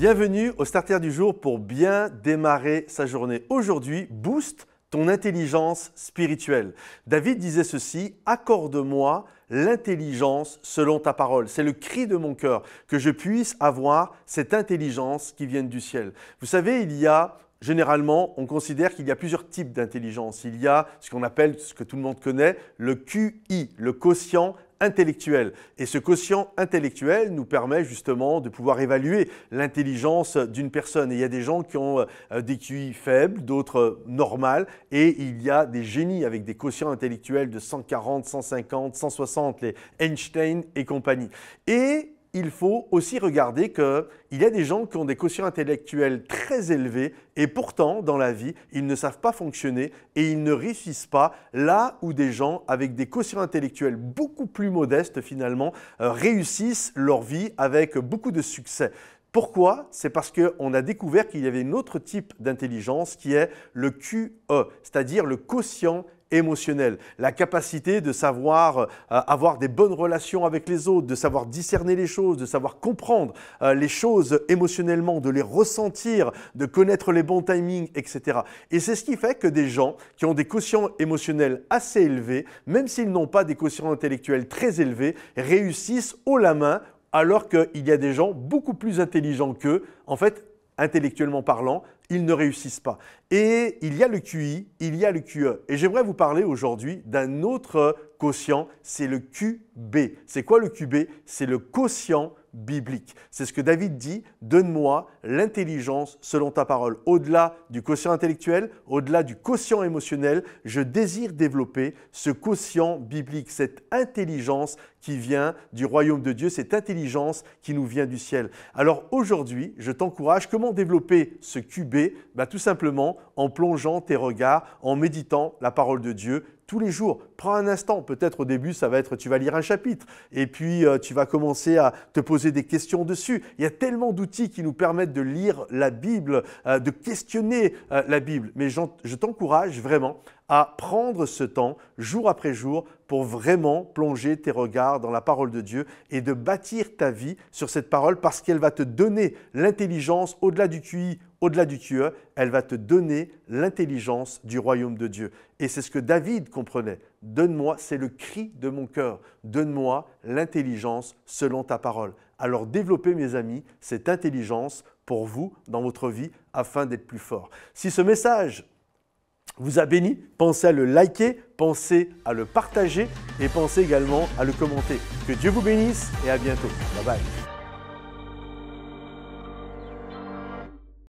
Bienvenue au Starter du jour pour bien démarrer sa journée. Aujourd'hui, booste ton intelligence spirituelle. David disait ceci, accorde-moi l'intelligence selon ta parole. C'est le cri de mon cœur que je puisse avoir cette intelligence qui vient du ciel. Vous savez, il y a Généralement, on considère qu'il y a plusieurs types d'intelligence. Il y a ce qu'on appelle, ce que tout le monde connaît, le QI, le quotient intellectuel. Et ce quotient intellectuel nous permet justement de pouvoir évaluer l'intelligence d'une personne. il y a des gens qui ont euh, des QI faibles, d'autres euh, normales, et il y a des génies avec des quotients intellectuels de 140, 150, 160, les Einstein et compagnie. Et il faut aussi regarder qu'il y a des gens qui ont des quotients intellectuels très élevés et pourtant, dans la vie, ils ne savent pas fonctionner et ils ne réussissent pas là où des gens avec des quotients intellectuels beaucoup plus modestes finalement euh, réussissent leur vie avec beaucoup de succès. Pourquoi C'est parce qu'on a découvert qu'il y avait un autre type d'intelligence qui est le QE, c'est-à-dire le quotient intellectuel émotionnel, la capacité de savoir euh, avoir des bonnes relations avec les autres, de savoir discerner les choses, de savoir comprendre euh, les choses émotionnellement, de les ressentir, de connaître les bons timings, etc. Et c'est ce qui fait que des gens qui ont des quotients émotionnels assez élevés, même s'ils n'ont pas des quotients intellectuels très élevés, réussissent haut la main alors qu'il y a des gens beaucoup plus intelligents qu'eux, en fait, intellectuellement parlant, ils ne réussissent pas. Et il y a le QI, il y a le QE. Et j'aimerais vous parler aujourd'hui d'un autre quotient, c'est le QB. C'est quoi le QB C'est le quotient biblique. C'est ce que David dit, donne-moi l'intelligence selon ta parole. Au-delà du quotient intellectuel, au-delà du quotient émotionnel, je désire développer ce quotient biblique, cette intelligence qui vient du royaume de Dieu, cette intelligence qui nous vient du ciel. Alors aujourd'hui, je t'encourage, comment développer ce QB bah, Tout simplement en plongeant tes regards, en méditant la parole de Dieu tous les jours. Prends un instant, peut-être au début ça va être tu vas lire un chapitre et puis euh, tu vas commencer à te poser des questions dessus. Il y a tellement d'outils qui nous permettent de lire la Bible, euh, de questionner euh, la Bible. Mais je t'encourage vraiment à prendre ce temps jour après jour pour vraiment plonger tes regards dans la parole de Dieu et de bâtir ta vie sur cette parole parce qu'elle va te donner l'intelligence au-delà du QI, au-delà du QE, elle va te donner l'intelligence du royaume de Dieu. Et c'est ce que David comprenait. Donne-moi, c'est le cri de mon cœur, donne-moi l'intelligence selon ta parole. Alors développez mes amis cette intelligence pour vous dans votre vie afin d'être plus fort. Si ce message vous a béni, pensez à le liker, pensez à le partager et pensez également à le commenter. Que Dieu vous bénisse et à bientôt. Bye bye.